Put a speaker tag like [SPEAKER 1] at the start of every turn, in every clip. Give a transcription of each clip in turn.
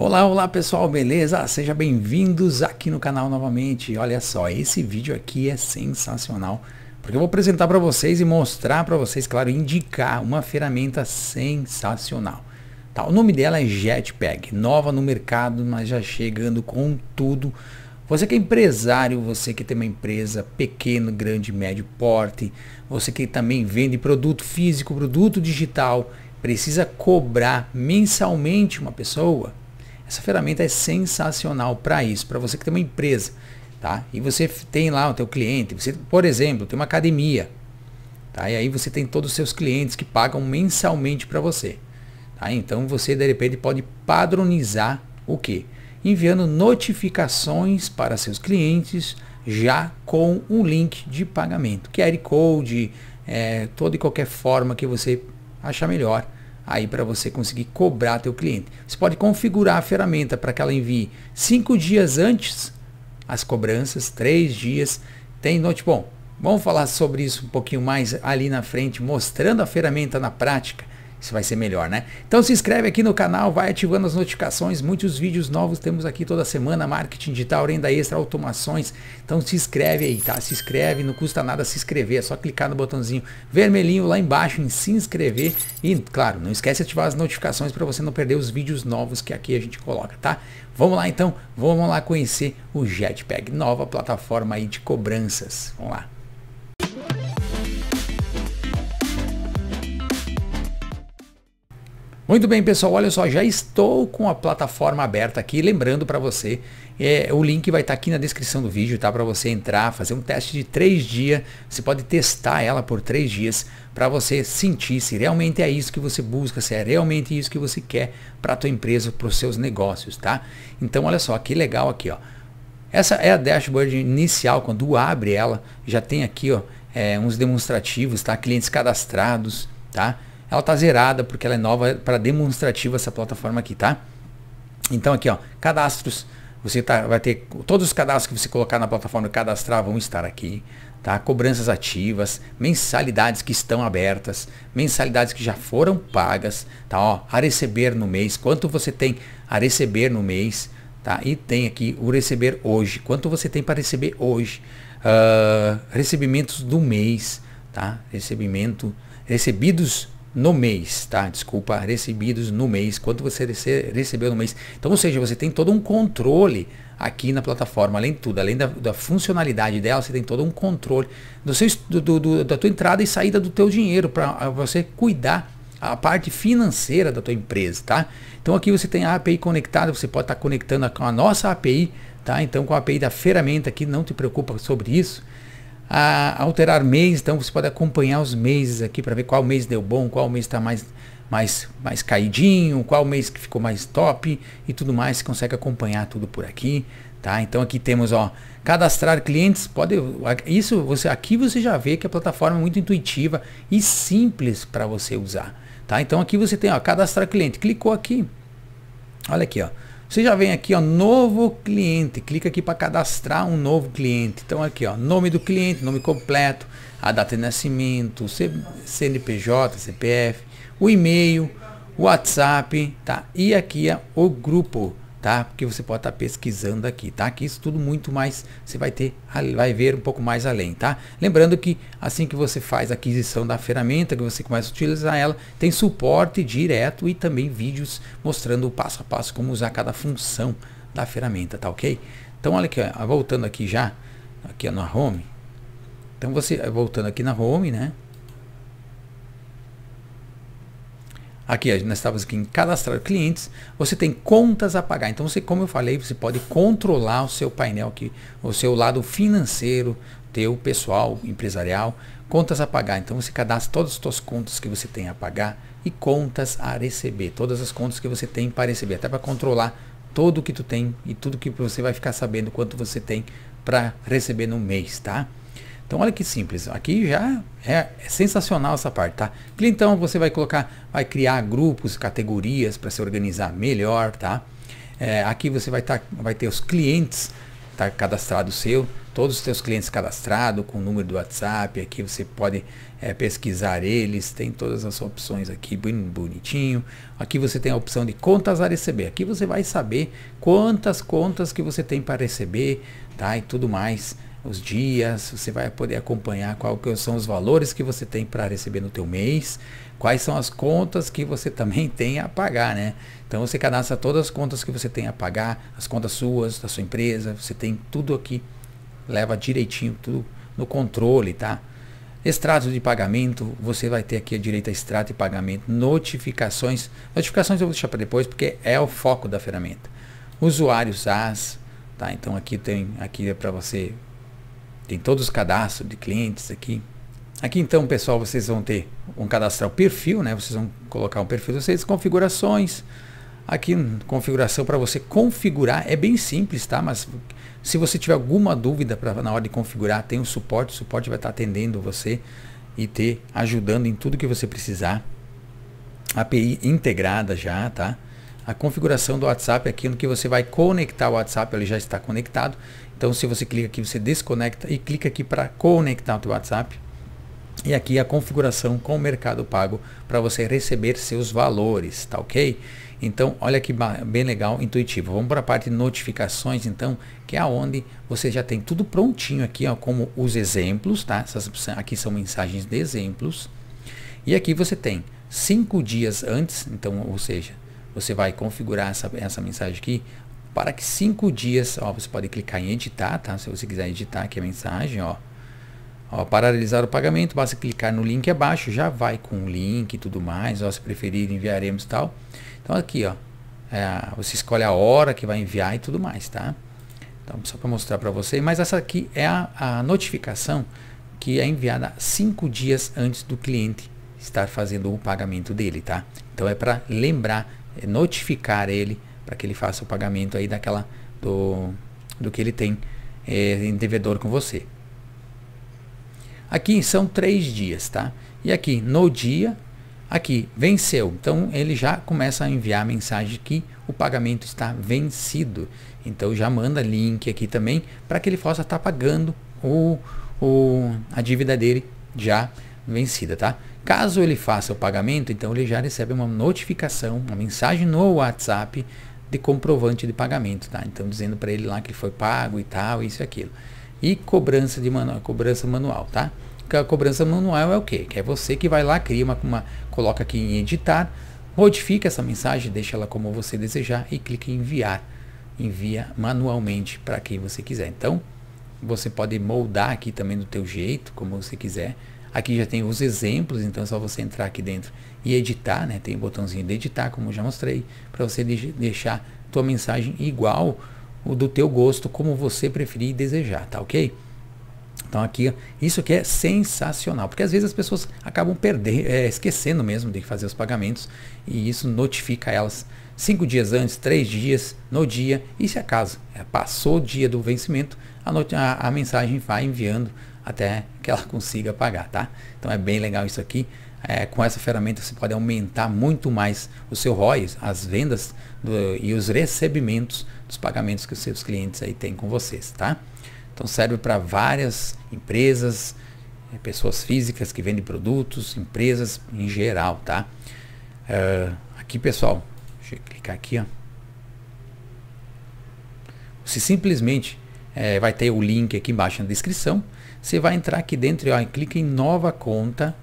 [SPEAKER 1] Olá, olá pessoal, beleza? Ah, sejam bem-vindos aqui no canal novamente. Olha só, esse vídeo aqui é sensacional, porque eu vou apresentar para vocês e mostrar para vocês, claro, indicar uma ferramenta sensacional. Tá, o nome dela é Jetpack, nova no mercado, mas já chegando com tudo. Você que é empresário, você que tem uma empresa pequeno, grande, médio porte, você que também vende produto físico, produto digital, precisa cobrar mensalmente uma pessoa, essa ferramenta é sensacional para isso, para você que tem uma empresa, tá? E você tem lá o teu cliente, você, por exemplo, tem uma academia, tá? E aí você tem todos os seus clientes que pagam mensalmente para você, tá? Então você de repente pode padronizar o que? Enviando notificações para seus clientes já com um link de pagamento, QR Code, é, toda e qualquer forma que você achar melhor aí para você conseguir cobrar teu cliente. Você pode configurar a ferramenta para que ela envie cinco dias antes as cobranças, três dias. Tem note bom. Vamos falar sobre isso um pouquinho mais ali na frente, mostrando a ferramenta na prática. Isso vai ser melhor, né? Então se inscreve aqui no canal, vai ativando as notificações, muitos vídeos novos temos aqui toda semana, marketing digital, renda extra, automações. Então se inscreve aí, tá? Se inscreve, não custa nada se inscrever, é só clicar no botãozinho vermelhinho lá embaixo em se inscrever e, claro, não esquece de ativar as notificações para você não perder os vídeos novos que aqui a gente coloca, tá? Vamos lá então, vamos lá conhecer o Jetpack, nova plataforma aí de cobranças. Vamos lá. Muito bem, pessoal. Olha só, já estou com a plataforma aberta aqui. Lembrando para você, é, o link vai estar tá aqui na descrição do vídeo, tá? Para você entrar, fazer um teste de três dias. Você pode testar ela por três dias para você sentir se realmente é isso que você busca, se é realmente isso que você quer para a tua empresa, para os seus negócios, tá? Então, olha só, que legal aqui, ó. Essa é a dashboard inicial, quando abre ela, já tem aqui ó, é, uns demonstrativos, tá? clientes cadastrados, tá? Ela tá zerada porque ela é nova para demonstrativa essa plataforma aqui, tá? Então aqui, ó, cadastros. Você tá, vai ter todos os cadastros que você colocar na plataforma cadastrar vão estar aqui, tá? Cobranças ativas, mensalidades que estão abertas, mensalidades que já foram pagas, tá? Ó, a receber no mês, quanto você tem a receber no mês, tá? E tem aqui o receber hoje, quanto você tem para receber hoje, uh, recebimentos do mês, tá? Recebimento, recebidos no mês, tá? Desculpa, recebidos no mês, quanto você rece recebeu no mês. Então, ou seja, você tem todo um controle aqui na plataforma, além de tudo, além da, da funcionalidade dela, você tem todo um controle do seu, do, do, da tua entrada e saída do teu dinheiro para você cuidar a parte financeira da tua empresa, tá? Então aqui você tem a API conectada, você pode estar tá conectando com a nossa API, tá? Então com a API da ferramenta aqui, não te preocupa sobre isso a alterar mês, então você pode acompanhar os meses aqui para ver qual mês deu bom, qual mês está mais, mais, mais caidinho, qual mês que ficou mais top e tudo mais, você consegue acompanhar tudo por aqui, tá? Então aqui temos, ó, cadastrar clientes, pode isso você aqui você já vê que a plataforma é muito intuitiva e simples para você usar, tá? Então aqui você tem, ó, cadastrar cliente, clicou aqui. Olha aqui, ó. Você já vem aqui, ó, novo cliente. Clica aqui para cadastrar um novo cliente. Então aqui, ó, nome do cliente, nome completo, a data de nascimento, CNPJ, CPF, o e-mail, o WhatsApp, tá? E aqui ó, é o grupo tá? Porque você pode estar tá pesquisando aqui, tá? Que isso tudo muito mais, você vai ter, vai ver um pouco mais além, tá? Lembrando que assim que você faz a aquisição da ferramenta, que você começa a utilizar ela, tem suporte direto e também vídeos mostrando o passo a passo como usar cada função da ferramenta, tá ok? Então olha aqui, ó, voltando aqui já, aqui na home. Então você voltando aqui na home, né? Aqui, nós estávamos aqui em cadastrar clientes, você tem contas a pagar. Então, você, como eu falei, você pode controlar o seu painel aqui, o seu lado financeiro, teu pessoal, empresarial, contas a pagar. Então, você cadastra todas as suas contas que você tem a pagar e contas a receber, todas as contas que você tem para receber, até para controlar todo o que tu tem e tudo que você vai ficar sabendo quanto você tem para receber no mês, tá? Então olha que simples, aqui já é, é sensacional essa parte, tá? Então você vai colocar, vai criar grupos, categorias para se organizar melhor, tá? É, aqui você vai, tá, vai ter os clientes tá, cadastrado seu, todos os seus clientes cadastrados com o número do WhatsApp, aqui você pode é, pesquisar eles, tem todas as opções aqui bonitinho. Aqui você tem a opção de contas a receber, aqui você vai saber quantas contas que você tem para receber, tá? E tudo mais os dias, você vai poder acompanhar quais são os valores que você tem para receber no teu mês, quais são as contas que você também tem a pagar, né? Então você cadastra todas as contas que você tem a pagar, as contas suas, da sua empresa, você tem tudo aqui, leva direitinho, tudo no controle, tá? Extrato de pagamento, você vai ter aqui a direita extrato de pagamento, notificações, notificações eu vou deixar para depois porque é o foco da ferramenta. Usuários as tá? Então aqui tem, aqui é para você tem todos os cadastros de clientes aqui. Aqui então, pessoal, vocês vão ter um cadastrar é o perfil, né? Vocês vão colocar um perfil de vocês, configurações. Aqui, configuração para você configurar é bem simples, tá? Mas se você tiver alguma dúvida pra, na hora de configurar, tem um suporte, o suporte vai estar tá atendendo você e te ajudando em tudo que você precisar. API integrada já, tá? a configuração do WhatsApp, é aqui no que você vai conectar o WhatsApp, ele já está conectado. Então, se você clica aqui, você desconecta e clica aqui para conectar o teu WhatsApp. E aqui a configuração com o Mercado Pago para você receber seus valores, tá ok? Então, olha que bem legal, intuitivo. Vamos para a parte de notificações, então, que é onde você já tem tudo prontinho aqui, ó, como os exemplos, tá? Essas aqui são mensagens de exemplos. E aqui você tem cinco dias antes, então, ou seja, você vai configurar essa, essa mensagem aqui para que cinco dias, ó, você pode clicar em editar, tá? Se você quiser editar aqui a mensagem, ó. Ó, para realizar o pagamento, basta clicar no link abaixo, já vai com o link e tudo mais, ó, se preferir enviaremos tal. Então aqui, ó, é, você escolhe a hora que vai enviar e tudo mais, tá? Então só para mostrar para você, mas essa aqui é a, a notificação que é enviada cinco dias antes do cliente estar fazendo o pagamento dele, tá? Então é para lembrar notificar ele para que ele faça o pagamento aí daquela do, do que ele tem é, em devedor com você. Aqui são três dias, tá? E aqui no dia, aqui venceu. Então ele já começa a enviar a mensagem que o pagamento está vencido. Então já manda link aqui também para que ele possa estar tá pagando o, o, a dívida dele já vencida, tá? Caso ele faça o pagamento, então ele já recebe uma notificação, uma mensagem no WhatsApp de comprovante de pagamento, tá? Então dizendo para ele lá que foi pago e tal, isso e aquilo. E cobrança de manual, cobrança manual, tá? A cobrança manual é o quê? Que é você que vai lá, cria uma, uma coloca aqui em editar, modifica essa mensagem, deixa ela como você desejar e clica em enviar. Envia manualmente para quem você quiser. Então, você pode moldar aqui também do teu jeito, como você quiser Aqui já tem os exemplos, então é só você entrar aqui dentro e editar, né? Tem o um botãozinho de editar, como já mostrei, para você deixar tua mensagem igual o do teu gosto, como você preferir e desejar, tá ok? Então aqui, isso aqui é sensacional, porque às vezes as pessoas acabam perdendo, é, esquecendo mesmo de fazer os pagamentos e isso notifica elas cinco dias antes, três dias no dia e se acaso é, passou o dia do vencimento, a, a, a mensagem vai enviando até que ela consiga pagar, tá? Então é bem legal isso aqui. É, com essa ferramenta você pode aumentar muito mais o seu ROI, as vendas do, e os recebimentos dos pagamentos que os seus clientes aí têm com vocês, tá? Então serve para várias empresas, é, pessoas físicas que vendem produtos, empresas em geral, tá? Uh, aqui pessoal, deixa eu clicar aqui, ó. Se simplesmente é, vai ter o link aqui embaixo na descrição, você vai entrar aqui dentro ó, e clica em nova conta.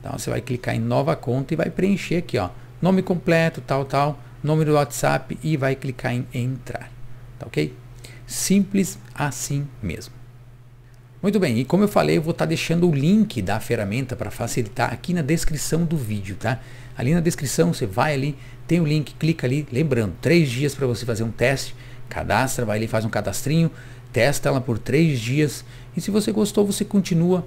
[SPEAKER 1] Então você vai clicar em nova conta e vai preencher aqui, ó, nome completo, tal, tal, número do WhatsApp e vai clicar em entrar. Tá ok? Simples assim mesmo. Muito bem, e como eu falei, eu vou estar tá deixando o link da ferramenta para facilitar aqui na descrição do vídeo, tá? Ali na descrição você vai ali, tem o link, clica ali, lembrando, três dias para você fazer um teste Cadastra, vai ali, faz um cadastrinho, testa ela por três dias. E se você gostou, você continua.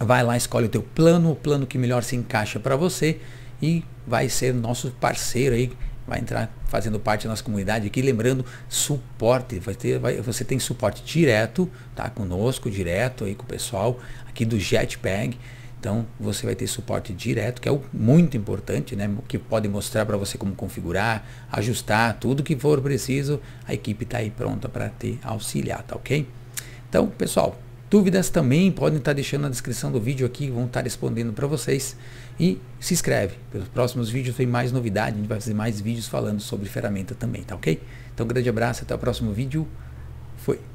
[SPEAKER 1] Vai lá, escolhe o teu plano, o plano que melhor se encaixa para você e vai ser nosso parceiro aí vai entrar fazendo parte da nossa comunidade aqui. Lembrando, suporte, vai ter, vai, você tem suporte direto, tá? Conosco, direto aí com o pessoal aqui do Jetpack. Então você vai ter suporte direto, que é o muito importante, né? Que pode mostrar para você como configurar, ajustar, tudo que for preciso. A equipe está aí pronta para te auxiliar, tá ok? Então, pessoal, dúvidas também podem estar tá deixando na descrição do vídeo aqui, vão estar tá respondendo para vocês. E se inscreve, pelos próximos vídeos tem mais novidade, a gente vai fazer mais vídeos falando sobre ferramenta também, tá ok? Então, grande abraço, até o próximo vídeo. Fui!